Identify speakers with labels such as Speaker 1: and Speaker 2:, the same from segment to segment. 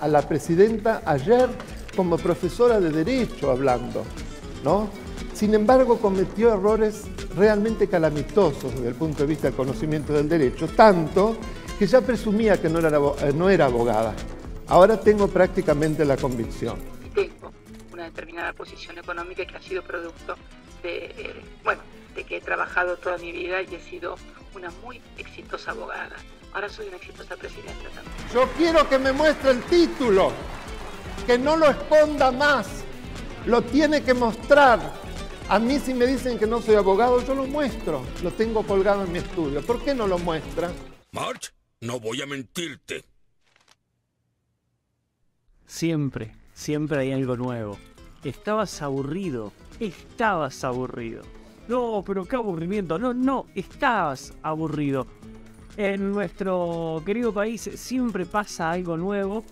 Speaker 1: a la presidenta ayer como profesora de Derecho hablando, ¿no? Sin embargo, cometió errores realmente calamitosos desde el punto de vista del conocimiento del derecho, tanto que ya presumía que no era, eh, no era abogada. Ahora tengo prácticamente la convicción.
Speaker 2: Tengo una determinada posición económica que ha sido producto de, eh, bueno, de que he trabajado toda mi vida y he sido una
Speaker 1: muy exitosa abogada. Ahora Yo quiero que me muestre el título, que no lo esconda más, lo tiene que mostrar. A mí si me dicen que no soy abogado, yo lo muestro. Lo tengo colgado en mi estudio. ¿Por
Speaker 2: qué no lo muestra? March, no voy a mentirte.
Speaker 1: Siempre, siempre hay algo nuevo. Estabas aburrido, estabas aburrido. No, pero qué aburrimiento. No, no, estabas aburrido. En nuestro querido país siempre pasa algo nuevo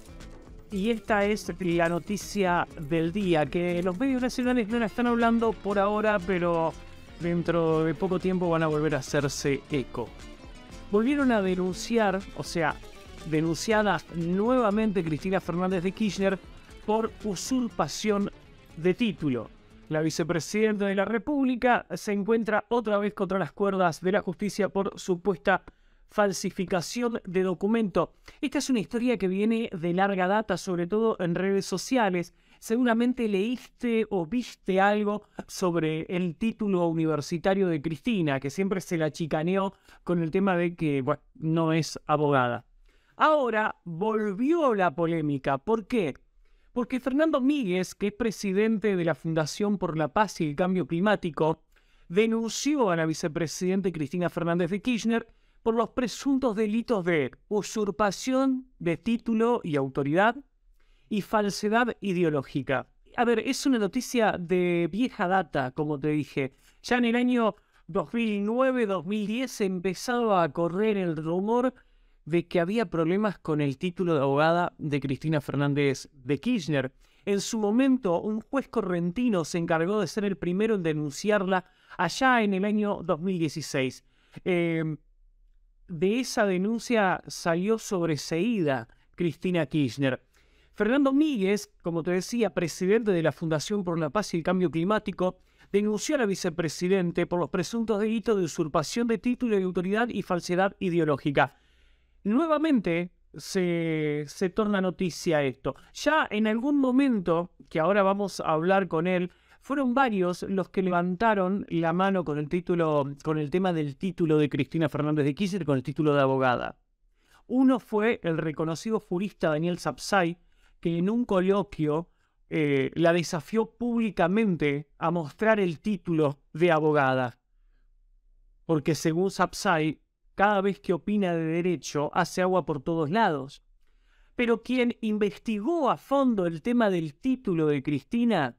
Speaker 1: y esta es la noticia del día, que los medios nacionales no la están hablando por ahora, pero dentro de poco tiempo van a volver a hacerse eco. Volvieron a denunciar, o sea, denunciada nuevamente Cristina Fernández de Kirchner por usurpación de título. La vicepresidenta de la República se encuentra otra vez contra las cuerdas de la justicia por supuesta falsificación de documento. Esta es una historia que viene de larga data, sobre todo en redes sociales. Seguramente leíste o viste algo sobre el título universitario de Cristina, que siempre se la chicaneó con el tema de que no es abogada. Ahora volvió la polémica. ¿Por qué? Porque Fernando Míguez, que es presidente de la Fundación por la Paz y el Cambio Climático, denunció a la vicepresidente Cristina Fernández de Kirchner por los presuntos delitos de usurpación de título y autoridad y falsedad ideológica. A ver, es una noticia de vieja data, como te dije. Ya en el año 2009-2010 empezaba a correr el rumor de que había problemas con el título de abogada de Cristina Fernández de Kirchner. En su momento, un juez correntino se encargó de ser el primero en denunciarla allá en el año 2016. Eh, em, de esa denuncia salió sobreseída Cristina Kirchner. Fernando Míguez, como te decía, presidente de la Fundación por la Paz y el Cambio Climático, denunció a la vicepresidente por los presuntos delitos de usurpación de título de autoridad y falsedad ideológica. Nuevamente se torna noticia esto. Ya en algún momento, que ahora vamos a hablar con él, fueron varios los que levantaron la mano con el tema del título de Cristina Fernández de Kirchner, con el título de abogada. Uno fue el reconocido jurista Daniel Sapsay, que en un coloquio eh, la desafió públicamente a mostrar el título de abogada. Porque según Sapsay, cada vez que opina de derecho hace agua por todos lados. Pero quien investigó a fondo el tema del título de Cristina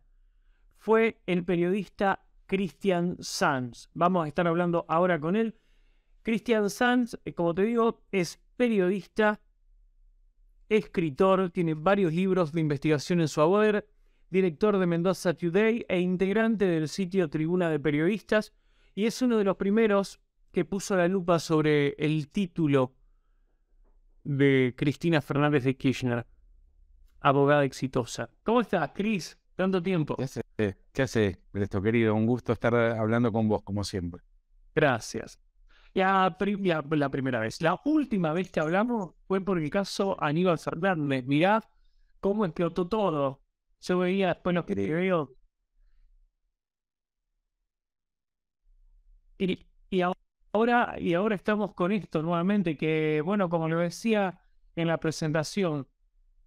Speaker 1: fue el periodista Christian Sanz. Vamos a estar hablando ahora con él. Christian Sanz, eh, como te digo, es periodista, escritor, tiene varios libros de investigación en su haber, director de Mendoza Today e integrante del sitio Tribuna de Periodistas, y es uno de los primeros que puso la lupa sobre el título de Cristina Fernández de Kirchner,
Speaker 2: abogada exitosa. ¿Cómo estás, Cris? Tanto tiempo. Eh, ¿Qué hace, Ernesto querido? Un gusto estar eh, hablando con vos, como siempre. Gracias.
Speaker 1: Ya, pues, la primera vez. La última vez que hablamos fue por el caso Aníbal Fernández. Mirad cómo explotó todo. Yo veía después los que veo. Y, ahora, y ahora estamos con esto nuevamente, que bueno, como lo decía en la presentación,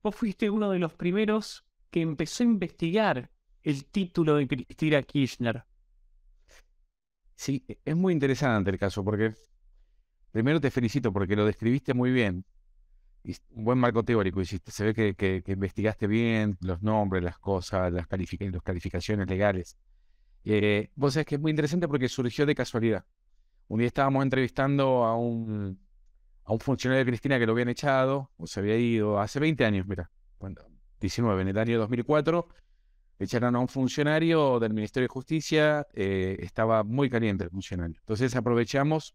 Speaker 1: vos fuiste uno de los primeros que empezó a investigar el título de Cristina
Speaker 2: Kirchner. Sí, e, es muy interesante el caso porque primero te felicito porque lo describiste muy bien. Un buen marco teórico Se ve que, investigaste bien los nombres, las cosas, las, calificaciones legales. Eh, vos sabés que es muy interesante porque surgió de casualidad. Un día estábamos entrevistando a un, a un funcionario de Cristina que lo habían echado o se había ido hace 20 años, mira, cuando, 19, en el año 2004 echaron a un funcionario del Ministerio de Justicia, eh, estaba muy caliente el funcionario. Entonces aprovechamos,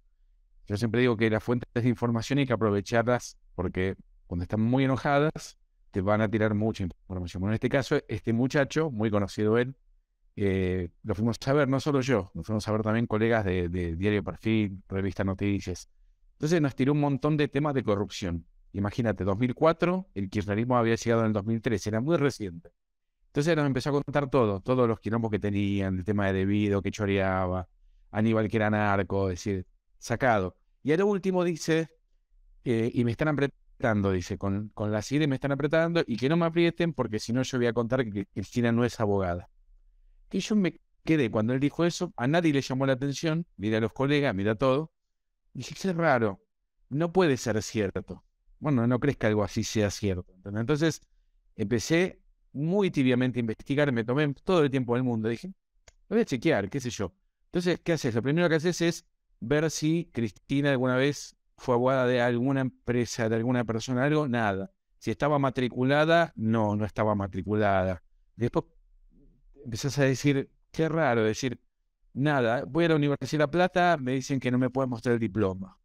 Speaker 2: yo siempre digo que las fuentes de información hay que aprovecharlas porque cuando están muy enojadas te van a tirar mucha información. Bueno, en este caso, este muchacho, muy conocido él, eh, lo fuimos a ver, no solo yo, lo fuimos a ver también colegas de, Diario Perfil, Revista Noticias. Entonces nos tiró un montón de temas de corrupción. Imagínate, 2004, el kirchnerismo había llegado en el 2003, era muy reciente. Entonces nos empezó a contar todo, todos los quilombos que tenían, el tema de debido, que choreaba, Aníbal que era narco, es decir, sacado. Y a lo último dice, y me están apretando, dice, con, con la sire me están apretando y que no me aprieten porque si no yo voy a contar que Cristina no es abogada. Que yo me quedé, cuando él dijo eso, a nadie le llamó la atención, mira a los colegas, mira todo. Y dije, es raro, no puede ser cierto. Bueno, no crees que algo así sea cierto. Entonces empecé muy tibiamente investigar, me tomé todo el tiempo del mundo. Dije, lo voy a chequear, qué sé yo. Entonces, ¿qué haces? Lo primero que haces es ver si Cristina alguna vez fue abogada de alguna empresa, de alguna persona, algo, nada. Si estaba matriculada, no, no estaba matriculada. Después empezás a decir, qué raro, decir, nada, voy a la Universidad de La Plata, me dicen que no me pueden mostrar el diploma.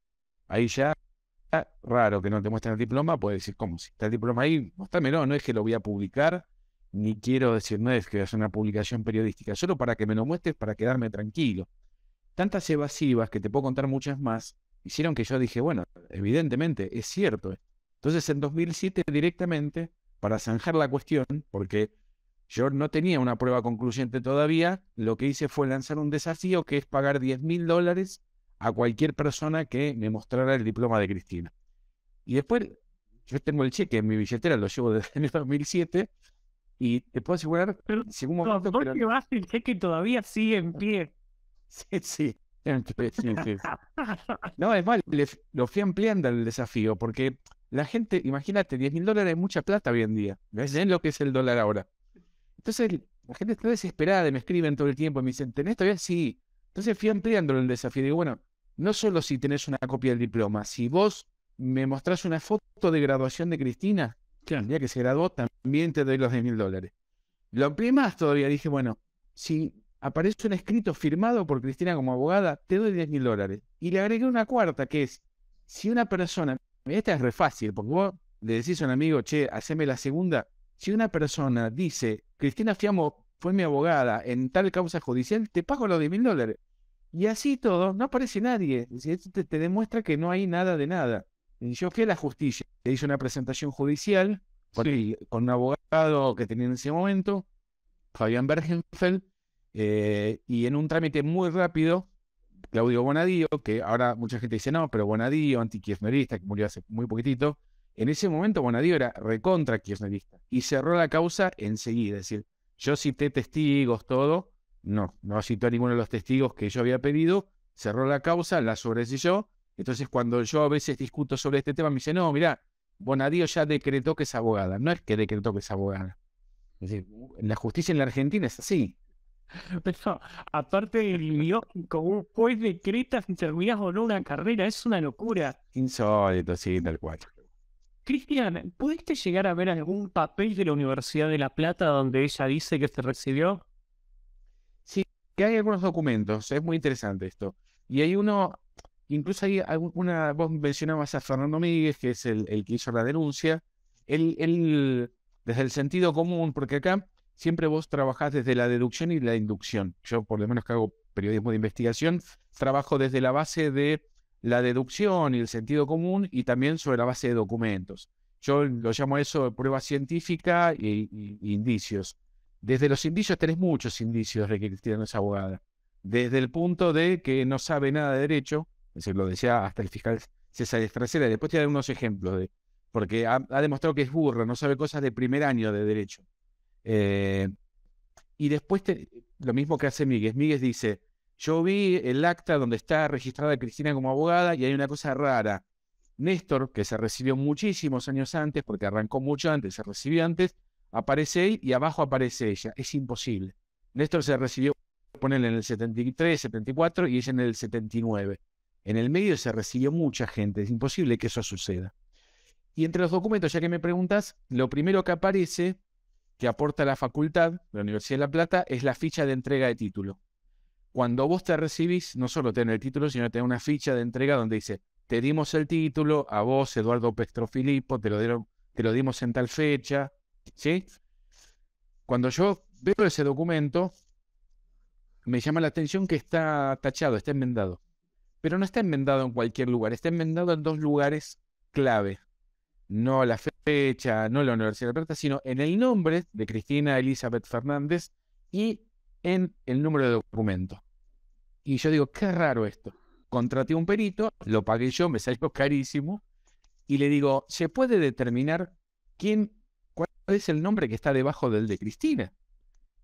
Speaker 2: Ahí ya, raro que no te muestren el diploma, puedes decir, ¿cómo? Si está el diploma ahí, no no es que lo voy a publicar, ni quiero decir, no es que es una publicación periodística, solo para que me lo muestres, para quedarme tranquilo. Tantas evasivas, que te puedo contar muchas más, hicieron que yo dije, bueno, evidentemente es cierto. Entonces en 2007 directamente, para zanjar la cuestión, porque yo no tenía una prueba concluyente todavía, lo que hice fue lanzar un desafío que es pagar 10 mil dólares a cualquier persona que me mostrara el diploma de Cristina. Y después, yo tengo el cheque en mi billetera, lo llevo desde el 2007, y te puedo asegurar, Pero, que todavía sigue en pie. sí, sí. No, es mal, lo fui ampliando el desafío, porque la gente, imagínate, 10 mil dólares es mucha plata hoy en día. ¿Ves lo que es el dólar ahora? Entonces, la gente está desesperada, Y me escriben todo el tiempo, y me dicen, ¿tenés todavía? Sí. Entonces fui ampliando el desafío. Digo, bueno, no solo si tenés una copia del diploma, si vos me mostrás una foto de graduación de Cristina, el día que se graduó, también ...también te doy los 10 mil dólares. Lo más todavía dije, bueno, si aparece un escrito firmado por Cristina como abogada, te doy 10 mil dólares. Y le agregué una cuarta, que es, si una persona, esta es re fácil, porque vos le decís a un amigo, che, haceme la segunda, si una persona dice, Cristina Fiamo fue mi abogada en tal causa judicial, te pago los 10 mil dólares. Y así todo, no aparece nadie. Esto te, demuestra que no hay nada de nada. Y yo fui a la justicia, le hice una presentación judicial, con, un abogado que tenía en ese momento, Fabián Bergenfeld, eh, y en un trámite muy rápido, Claudio Bonadío, que ahora mucha gente dice no, pero Bonadío, anti-kirchnerista, que murió hace muy poquitito, en ese momento Bonadío era recontra kirchnerista y cerró la causa enseguida. Es decir, yo cité testigos, todo, no, no cité a ninguno de los testigos que yo había pedido, cerró la causa, la yo, Entonces, cuando yo a veces discuto sobre este tema, me dice, no, mira, Bonadío ya decretó que es abogada. No es que decretó que es abogada. Es decir, la justicia en la Argentina es así.
Speaker 1: Pero aparte del con un juez decreta si terminas o no una carrera, es una locura.
Speaker 2: Insólito, sí, tal cual.
Speaker 1: Cristian, ¿pudiste llegar a ver algún
Speaker 2: papel de la Universidad de La Plata donde ella dice que se recibió? Sí, que hay algunos documentos, es muy interesante esto. Y hay uno Incluso hay vos mencionabas a Fernando Míguez, que es el, que hizo la denuncia. Él, él, desde el sentido común, porque acá siempre vos trabajás desde la deducción y la inducción. Yo, por lo menos que hago periodismo de investigación, trabajo desde la base de la deducción y el sentido común y también sobre la base de documentos. Yo lo llamo eso prueba científica e, indicios. Desde los indicios tenés muchos indicios de que Cristina es abogada. Desde el punto de que no sabe nada de derecho, se lo decía hasta el fiscal César Estracera, después te dar unos ejemplos, de, porque ha, demostrado que es burro, no sabe cosas de primer año de derecho. Eh, y después lo mismo que hace Míguez, Míguez dice, yo vi el acta donde está registrada Cristina como abogada y hay una cosa rara. Néstor, que se recibió muchísimos años antes, porque arrancó mucho antes, se recibió antes, aparece él y abajo aparece ella. Es imposible. Néstor se recibió, ponen en el 73, 74 y ella en el 79. En el medio se recibió mucha gente, es imposible que eso suceda. Y entre los documentos, ya que me preguntas, lo primero que aparece, que aporta la facultad, de la Universidad de La Plata, es la ficha de entrega de título. Cuando vos te recibís, no solo tenés el título, sino tenés una ficha de entrega donde dice, te dimos el título a vos, Eduardo Pestrofilippo, te lo, te lo dimos en tal fecha, Cuando yo veo ese documento, me llama la atención que está tachado, está enmendado pero no está enmendado en cualquier lugar, está enmendado en dos lugares clave. No la fecha, no la Universidad de Plata, sino en el nombre de Cristina Elizabeth Fernández y en el número de documento. Y yo digo, qué raro esto. Contraté un perito, lo pagué yo, me salió carísimo, y le digo, ¿se puede determinar quién, cuál es el nombre que está debajo del de Cristina?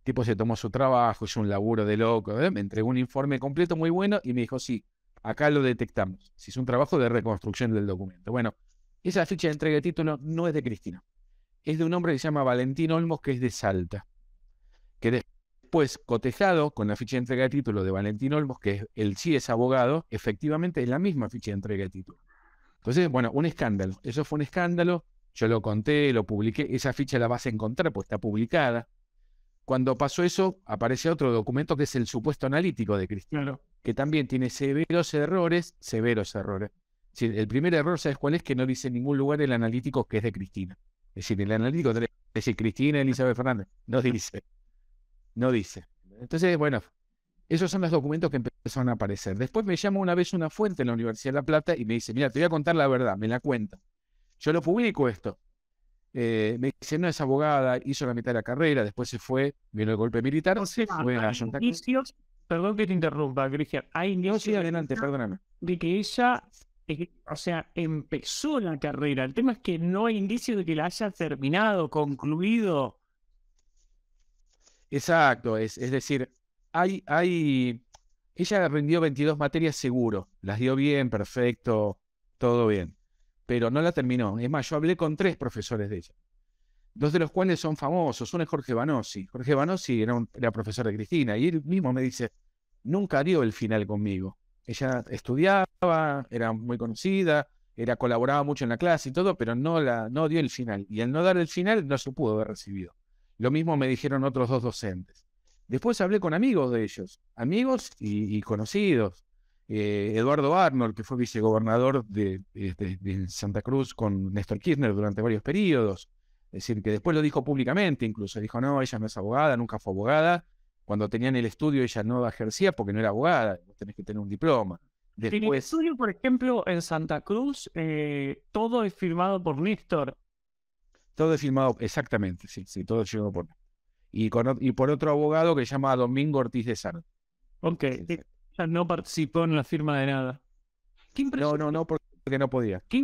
Speaker 2: tipo se tomó su trabajo, hizo un laburo de loco, ¿eh? me entregó un informe completo muy bueno y me dijo, sí, acá lo detectamos. Si es un trabajo de reconstrucción del documento. Bueno, esa ficha de entrega de título no es de Cristina. Es de un hombre que se llama Valentín Olmos, que es de Salta. Que después, cotejado con la ficha de entrega de título de Valentín Olmos, que él sí es abogado, efectivamente es la misma ficha de entrega de título. Entonces, bueno, un escándalo. Eso fue un escándalo. Yo lo conté, lo publiqué. Esa ficha la vas a encontrar, pues está publicada. Cuando pasó eso, aparece otro documento que es el supuesto analítico de Cristina que también tiene severos errores, severos errores. el primer error, ¿sabes cuál es? Que no dice en ningún lugar el analítico que es de Cristina. Es decir, el analítico es decir, Cristina Elizabeth Fernández. No dice. No dice. Entonces, bueno, esos son los documentos que empezaron a aparecer. Después me llama una vez una fuente en la Universidad de La Plata y me dice, mira, te voy a contar la verdad, me la cuenta. Yo lo publico esto. Eh, me dice, no es abogada, hizo la mitad de la carrera, después se fue, vino el golpe militar, se fue a perdón que te interrumpa, Cristian. Hay indicios De que ella, eh,
Speaker 1: o sea, empezó la carrera. El tema es que no hay indicios de que la haya terminado,
Speaker 2: concluido. Exacto, es, es decir, hay, hay. Ella aprendió 22 materias seguro, las dio bien, perfecto, todo bien, pero no la terminó. Es más, yo hablé con tres profesores de ella dos de los cuales son famosos. Uno es Jorge Banossi. Jorge Banossi era, profesor de Cristina y él mismo me dice, nunca dio el final conmigo. Ella estudiaba, era muy conocida, era, colaboraba mucho en la clase y todo, pero no, la, no dio el final. Y al no dar el final no se pudo haber recibido. Lo mismo me dijeron otros dos docentes. Después hablé con amigos de ellos, amigos y, conocidos. Eh, Eduardo Arnold, que fue vicegobernador eh, de, de, Santa Cruz con Néstor Kirchner durante varios periodos. Es decir, que después lo dijo públicamente, incluso dijo, no, ella no es abogada, nunca fue abogada. Cuando tenían el estudio ella no ejercía porque no era abogada, tenés que tener un diploma. En el estudio,
Speaker 1: por ejemplo, en Santa
Speaker 2: Cruz, eh, todo es firmado por Néstor. Todo es firmado, exactamente, sí, sí, todo es firmado por y, y por otro abogado que se llama Domingo Ortiz de San
Speaker 1: Ok, ella no participó en la firma de nada. no, no, no, porque no podía. Qué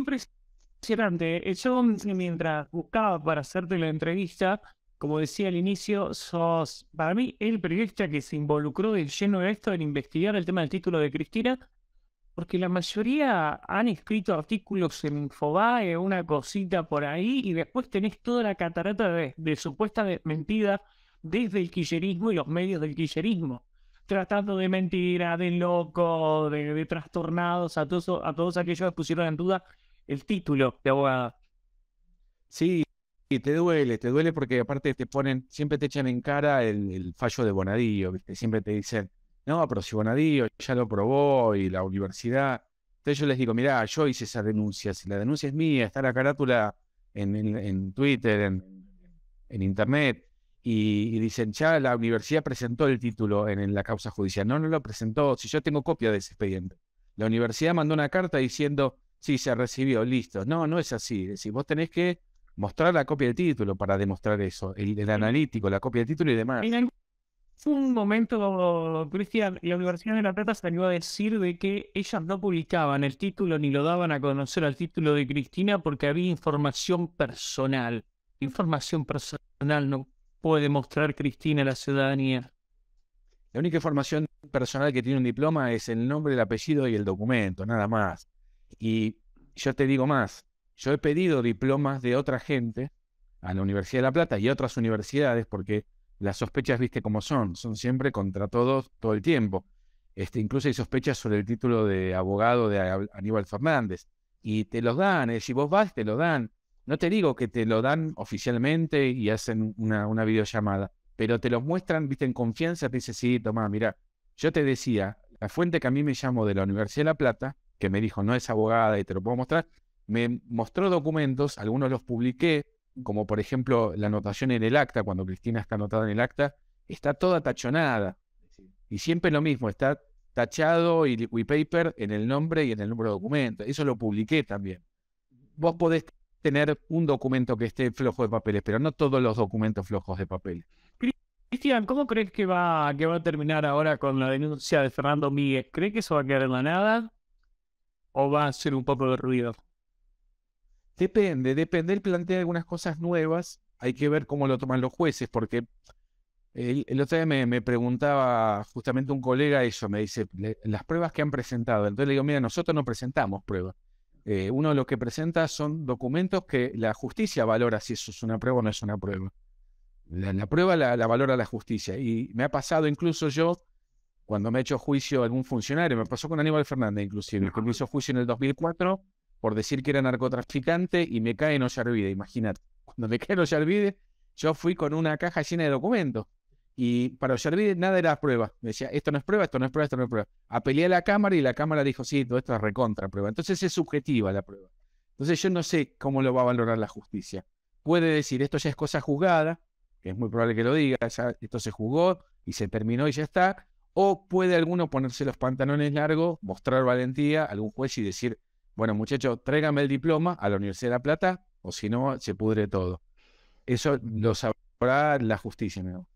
Speaker 1: Cierrante, eh, Yo, mientras buscaba para hacerte la entrevista, como decía al inicio, sos para mí el periodista que se involucró de lleno de esto, en investigar el tema del título de Cristina, porque la mayoría han escrito artículos en Infobae, una cosita por ahí, y después tenés toda la catarata de, de supuestas mentiras desde el quillerismo y los medios del quillerismo, tratando de mentira, de loco, de, trastornados, a, todos, a todos aquellos que pusieron
Speaker 2: en duda el título de abogada. Sí, te duele, te duele porque aparte te ponen, siempre te echan en cara el, fallo de Bonadío, siempre te dicen, no, pero si Bonadío ya lo probó y la universidad. Entonces yo les digo, mirá, yo hice esa denuncia, si la denuncia es mía, está la carátula en, Twitter, en, internet, y, y, dicen, ya la universidad presentó el título en, la causa judicial. No, no lo presentó, si yo tengo copia de ese expediente. La universidad mandó una carta diciendo, sí, se recibió, listo. No, no es así. Es decir, vos tenés que mostrar la copia del título para demostrar eso, el, analítico, la copia de título y demás. En
Speaker 1: algún momento, Cristian, la Universidad de La Plata salió a decir de que ellas no publicaban el título ni lo daban a conocer al título de Cristina porque había información personal. Información personal no puede mostrar Cristina a la ciudadanía.
Speaker 2: La única información personal que tiene un diploma es el nombre, el apellido y el documento, nada más. Y yo te digo más, yo he pedido diplomas de otra gente a la Universidad de La Plata y otras universidades porque las sospechas, viste cómo son, son siempre contra todos todo el tiempo. Este, incluso hay sospechas sobre el título de abogado de Aníbal Fernández. Y te los dan, eh, si vos vas, te lo dan. No te digo que te lo dan oficialmente y hacen una, videollamada, pero te los muestran, viste, en confianza, te dice, sí, toma, mira, yo te decía, la fuente que a mí me llamó de la Universidad de La Plata que me dijo, no es abogada y te lo puedo mostrar, me mostró documentos, algunos los publiqué, como por ejemplo la anotación en el acta, cuando Cristina está anotada en el acta, está toda tachonada. Y siempre lo mismo, está tachado y paper en el nombre y en el número de documento. Eso lo publiqué también. Vos podés tener un documento que esté flojo de papeles, pero no todos los documentos flojos de papeles. Cristian, ¿cómo crees que va, que va a terminar ahora con
Speaker 1: la denuncia de Fernando Míguez? ¿Cree que eso va a quedar en la nada? o va a ser un poco de
Speaker 2: ruido? Depende, depende. Él plantea algunas cosas nuevas. Hay que ver cómo lo toman los jueces, porque el, otro día me, preguntaba justamente un colega eso, me dice, las pruebas que han presentado. Entonces le digo, mira, nosotros no presentamos pruebas. Eh, uno de que presenta son documentos que la justicia valora si eso es una prueba o no es una prueba. La, prueba la valora la justicia. Y me ha pasado incluso yo cuando me ha hecho juicio algún funcionario, me pasó con Aníbal Fernández inclusive, que me hizo juicio en el 2004 por decir que era narcotraficante y me cae en Ollarvide, imagínate. Cuando me cae en Ollarvide, yo fui con una caja llena de documentos. Y para Ollarvide nada era prueba. Me decía, esto no es prueba, esto no es prueba, esto no es prueba. Apelé a la Cámara y la Cámara dijo, sí, todo esto es recontra prueba. Entonces es subjetiva la prueba. Entonces yo no sé cómo lo va a valorar la justicia. Puede decir, esto ya es cosa juzgada, que es muy probable que lo diga, esto se juzgó y se terminó y ya está. O puede alguno ponerse los pantalones largos, mostrar valentía algún juez y decir, bueno muchachos, tráigame el diploma a la Universidad de La Plata o si no, se pudre todo. Eso lo sabrá la justicia, ¿no?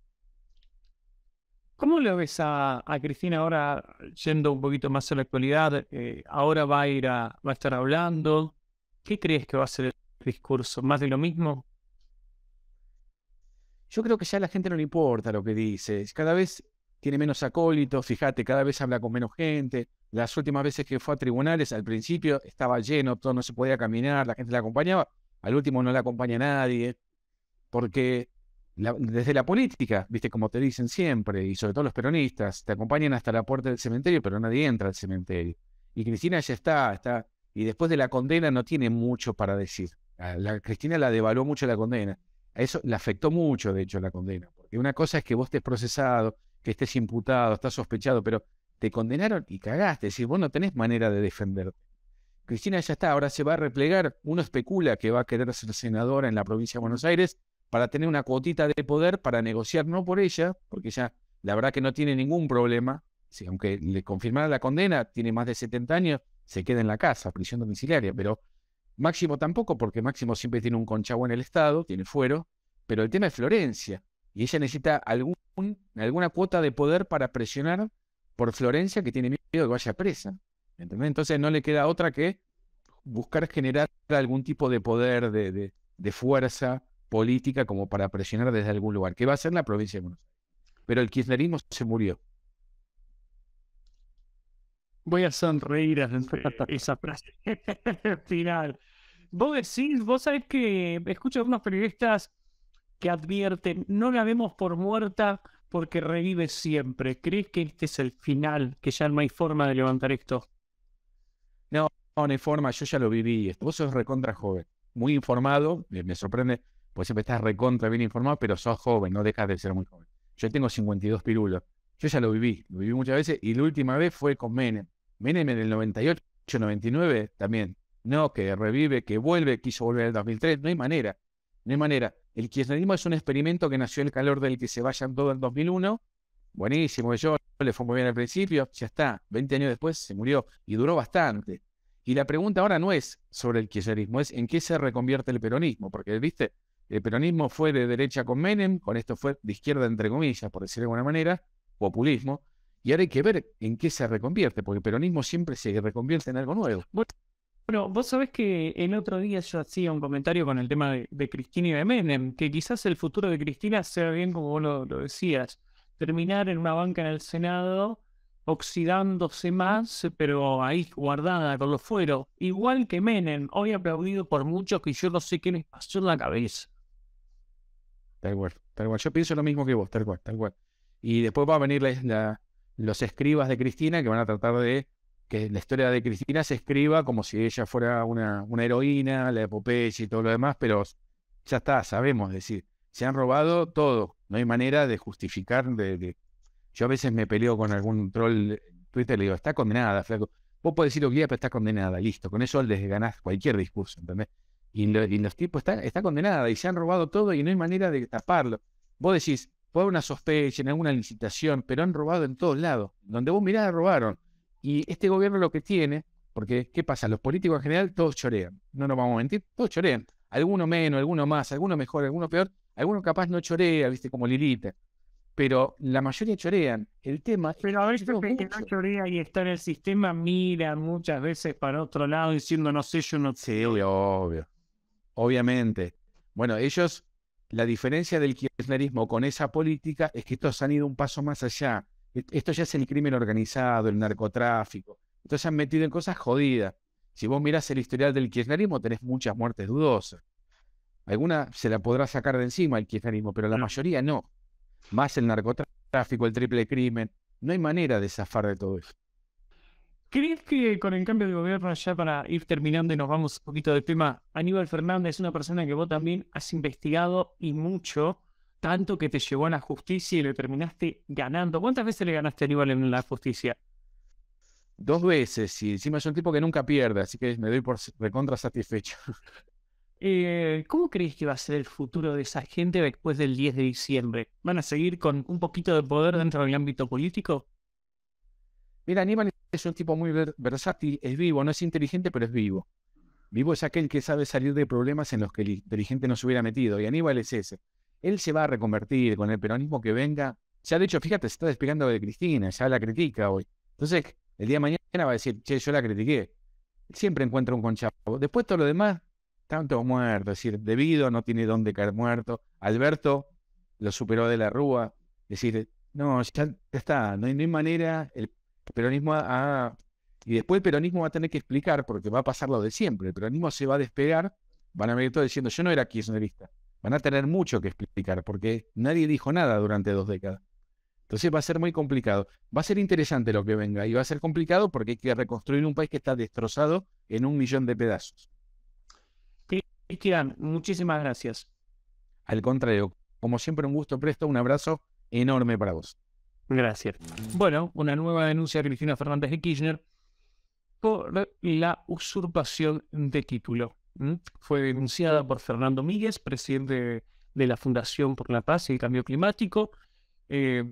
Speaker 1: ¿Cómo lo ves a, a, Cristina ahora yendo un poquito más a la actualidad? Eh, ahora va a ir va a estar
Speaker 2: hablando. ¿Qué crees que va a ser el discurso? ¿Más de lo mismo? Yo creo que ya a la gente no le importa lo que dice. Cada vez tiene menos acólitos, fíjate, cada vez habla con menos gente. Las últimas veces que fue a tribunales, al principio estaba lleno, todo no se podía caminar, la gente la acompañaba, al último no la acompaña nadie, porque desde la política, viste, como te dicen siempre, y sobre todo los peronistas, te acompañan hasta la puerta del cementerio, pero nadie entra al cementerio. Y Cristina ya está, está, y después de la condena no tiene mucho para decir. Ah, la, Cristina la devaluó mucho la condena. A eso le afectó mucho, de hecho, la condena. Porque una cosa es que vos estés procesado, que estés imputado, estás sospechado, pero te condenaron y cagaste. Es decir, vos no tenés manera de defenderte. Cristina ya está, ahora se va a replegar. Uno especula que va a querer ser senadora en la provincia de Buenos Aires para tener una cuotita de poder para negociar, no por ella, porque ya la verdad que no tiene ningún problema. Si, aunque le confirmara la condena, tiene más de 70 años, se queda en la casa, prisión domiciliaria. Pero Máximo tampoco, porque Máximo siempre tiene un conchagua en el Estado, tiene fuero. Pero el tema es Florencia, y ella necesita algún alguna cuota de poder para presionar por Florencia, que tiene miedo que vaya presa. Entonces no le queda otra que buscar generar algún tipo de poder, de, fuerza política como para presionar desde algún lugar, que va a ser la provincia de Buenos Aires. Pero el kirchnerismo se murió.
Speaker 1: Voy a sonreír a esa frase final. Vos decís, vos sabés que escucho a unos periodistas que advierten, no la vemos por muerta porque revive siempre. ¿Crees que este es el
Speaker 2: final, que ya no hay forma de levantar esto? No, no, hay forma, yo ya lo viví. Vos sos recontra joven, muy informado, me sorprende, pues siempre estás recontra bien informado, pero sos joven, no dejas de ser muy joven. Yo tengo 52 pirulos, yo ya lo viví, lo viví muchas veces y la última vez fue con Menem. Menem en el 98, 99 también. No, que revive, que vuelve, quiso volver en el 2003, no hay manera, no hay manera. El kirchnerismo es un experimento que nació el calor del que se vayan todo en 2001. Buenísimo, yo le fue muy bien al principio, ya está. 20 años después se murió y duró bastante. Y la pregunta ahora no es sobre el kirchnerismo, es en qué se reconvierte el peronismo, porque, viste, el peronismo fue de derecha con Menem, con esto fue de izquierda, entre comillas, por decirlo de alguna manera, populismo, y ahora hay que ver en qué se reconvierte, porque el peronismo siempre se reconvierte en algo nuevo. Bueno, vos
Speaker 1: sabés que el otro día yo hacía un comentario con el tema de, Cristina y de Menem, que quizás el futuro de Cristina sea bien como vos lo, decías, terminar en una banca en el Senado oxidándose más, pero ahí guardada con los fueros, igual que
Speaker 2: Menem, hoy aplaudido por
Speaker 1: muchos que yo no sé qué les pasó en la cabeza.
Speaker 2: Tal cual, tal cual. Yo pienso lo mismo que vos, tal cual, tal cual. Y después van a venir la, los escribas de Cristina que van a tratar de que la historia de Cristina se escriba como si ella fuera una, una heroína, la epopeya y todo lo demás, pero ya está, sabemos, es decir, se han robado todo, no hay manera de justificar, de, yo a veces me peleo con algún troll en Twitter, le digo, está condenada, flaco, vos podés decir lo que pero está condenada, listo, con eso les ganás cualquier discurso, ¿entendés? Y, los tipos están, está condenada y se han robado todo y no hay manera de taparlo. Vos decís, fue una sospecha, en alguna licitación, pero han robado en todos lados. Donde vos mirás, robaron. Y este gobierno lo que tiene, porque ¿qué pasa? Los políticos en general todos chorean, no nos vamos a mentir, todos chorean. Alguno menos, alguno más, alguno mejor, alguno peor, alguno capaz no chorea, viste, como Lilita. Pero la mayoría chorean. El tema. Pero a veces que no chorea y está en el sistema mira muchas veces para otro lado diciendo no sé, yo no sé. Sí, obvio, obvio. Obviamente. Bueno, ellos, la diferencia del kirchnerismo con esa política es que estos han ido un paso más allá e-, esto ya es el crimen organizado, el narcotráfico. Entonces se han metido en cosas jodidas. Si vos mirás el historial del kirchnerismo, tenés muchas muertes dudosas. Alguna se la podrá sacar de encima el kirchnerismo, pero la mm. mayoría no. Más el narcotráfico, el triple crimen. No hay manera de zafar de todo eso.
Speaker 1: ¿Crees que con el cambio de gobierno, ya para ir terminando y nos vamos un poquito del tema, Aníbal Fernández es una persona que vos también has investigado y mucho? tanto que te llevó a la justicia y le terminaste ganando. ¿Cuántas veces le ganaste a Aníbal en la
Speaker 2: justicia? Dos veces, y encima es un tipo que nunca pierde, así que me doy por recontra satisfecho.
Speaker 1: Eh, ¿Cómo crees que va a ser el futuro de esa gente después
Speaker 2: del 10 de diciembre? ¿Van a seguir con un poquito de poder dentro del ámbito político? Mira, Aníbal es un tipo muy versátil, es vivo, no es inteligente, pero es vivo. Vivo es aquel que sabe salir de problemas en los que el inteligente no se hubiera metido, y Aníbal es ese. Él se va a reconvertir con el peronismo que venga. Ya de hecho, fíjate, se está despegando de Cristina, ya la critica hoy. Entonces, el día de mañana va a decir, che, yo la critiqué. Siempre encuentra un conchavo. Después todo lo demás, tanto muerto. Es decir, debido no tiene dónde caer muerto. Alberto lo superó de la rúa. Es decir, no, ya está, no hay, manera. El peronismo y después el peronismo va a tener que explicar, porque va a pasar lo de siempre. El peronismo se va a despegar, van a venir todos diciendo, yo no era kirchnerista van a tener mucho que explicar porque nadie dijo nada durante dos décadas. Entonces va a ser muy complicado. Va a ser interesante lo que venga y va a ser complicado porque hay que reconstruir un país que está destrozado en un millón de pedazos. Cristian, muchísimas gracias. Al contrario, como siempre un gusto presto, un abrazo enorme para vos. Gracias. Bueno, una
Speaker 1: nueva denuncia de Cristina Fernández de Kirchner por la usurpación de título. Mm, fue denunciada por Fernando Míguez, presidente de la Fundación por la Paz y el Cambio Climático, eh,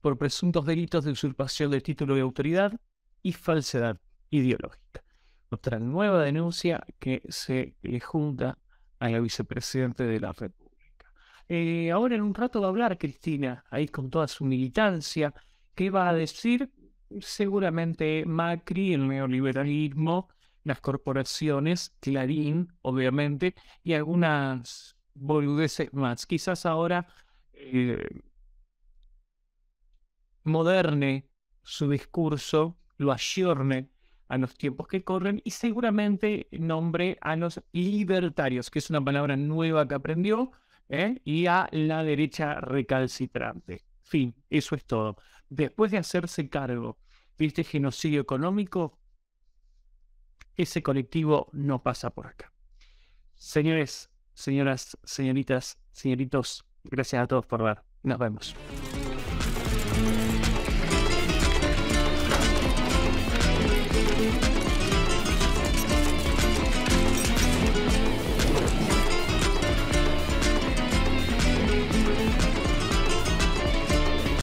Speaker 1: por presuntos delitos de usurpación del título de autoridad y falsedad ideológica. Otra nueva denuncia que se le junta a la vicepresidente de la República. Eh, ahora en un rato va a hablar Cristina, ahí con toda su militancia, ¿Qué va a decir seguramente Macri, el neoliberalismo, las corporaciones, Clarín, obviamente, y algunas boludeces más. Quizás ahora eh, moderne su discurso, lo ayorne a los tiempos que corren y seguramente nombre a los libertarios, que es una palabra nueva que aprendió, ¿eh? y a la derecha recalcitrante. Fin, eso es todo. Después de hacerse cargo de este genocidio económico, ese colectivo no pasa por acá. Señores, señoras, señoritas, señoritos, gracias a todos por ver. Nos vemos.